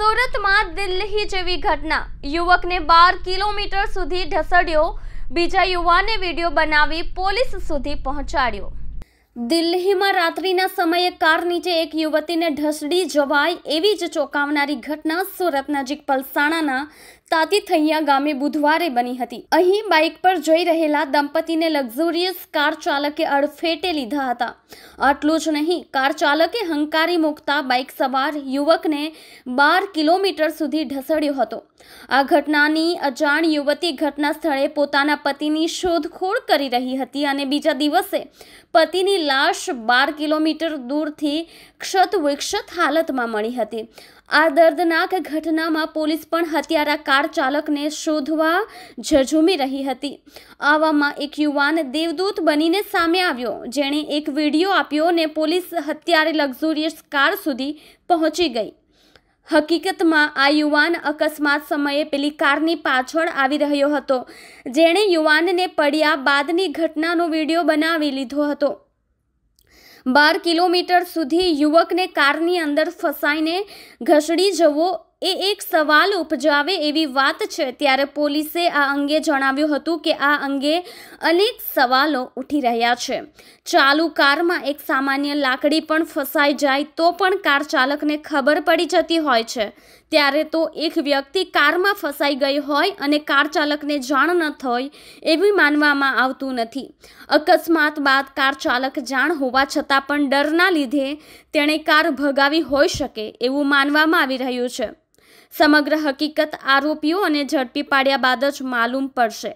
સુરતમાં દિલ્હી જેવી ઘટના યુવકને બાર કિલોમીટર સુધી ઢસડ્યો બીજા યુવાને વિડીયો બનાવી પોલીસ સુધી પહોંચાડ્યો દિલ્હીમાં રાત્રિના સમયે કાર નીચે એક યુવતીને ઢસડી જવાય એવી જ ચોંકાવનારી ઘટના સુરત નજીક પલસાણાના તાતી થૈયા ગામે બુધવારે બની હતી અહીં બાઇક પર જઈ રહેલા દંપતીને લક્ઝુરિયસ કાર ચાલકે અડફેટે લીધા હતા આટલું જ નહીં કાર ચાલકે હંકારી મૂકતા બાઇક સવાર યુવકને બાર કિલોમીટર સુધી ઢસડ્યો હતો આ ઘટનાની અજાણ યુવતી ઘટના સ્થળે પોતાના પતિની શોધખોળ કરી રહી હતી અને બીજા દિવસે પતિની લાશ બાર કિલોમીટર દૂરથી ક્ષત વિક્ષત હાલતમાં મળી હતી આ દર્દનાક ઘટનામાં પોલીસ પણ હત્યારા કાર ચાલકને શોધવા ઝઝૂમી રહી હતી આવામાં એક યુવાન દેવદૂત બનીને સામે આવ્યો જેણે એક વિડીયો આપ્યો અને પોલીસ હત્યારે લક્ઝુરિયસ કાર સુધી પહોંચી ગઈ હકીકતમાં આ યુવાન અકસ્માત સમયે પેલી કારની પાછળ આવી રહ્યો હતો જેણે યુવાનને પડ્યા બાદની ઘટનાનો વિડીયો બનાવી લીધો હતો બાર કિલોમીટર સુધી યુવકને કારની અંદર ફસાઈને ઘસડી જવો એ એક સવાલ ઉપજાવે એવી વાત છે ત્યારે પોલીસે આ અંગે જણાવ્યું હતું કે આ અંગે અનેક સવાલો ઉઠી રહ્યા છે ચાલુ કારમાં એક સામાન્ય લાકડી પણ ફસાઈ જાય તો પણ કાર ચાલકને ખબર પડી જતી હોય છે ત્યારે તો એક વ્યક્તિ કારમાં ફસાઈ ગઈ હોય અને કાર ચાલકને જાણ ન થાય એવી માનવામાં આવતું નથી અકસ્માત બાદ કાર ચાલક જાણ હોવા છતાં પણ ડરના લીધે તેણે કાર ભગાવી હોઈ શકે એવું માનવામાં આવી રહ્યું છે સમગ્ર હકીકત આરોપીઓ અને ઝડપી પાડ્યા બાદ જ માલુમ પડશે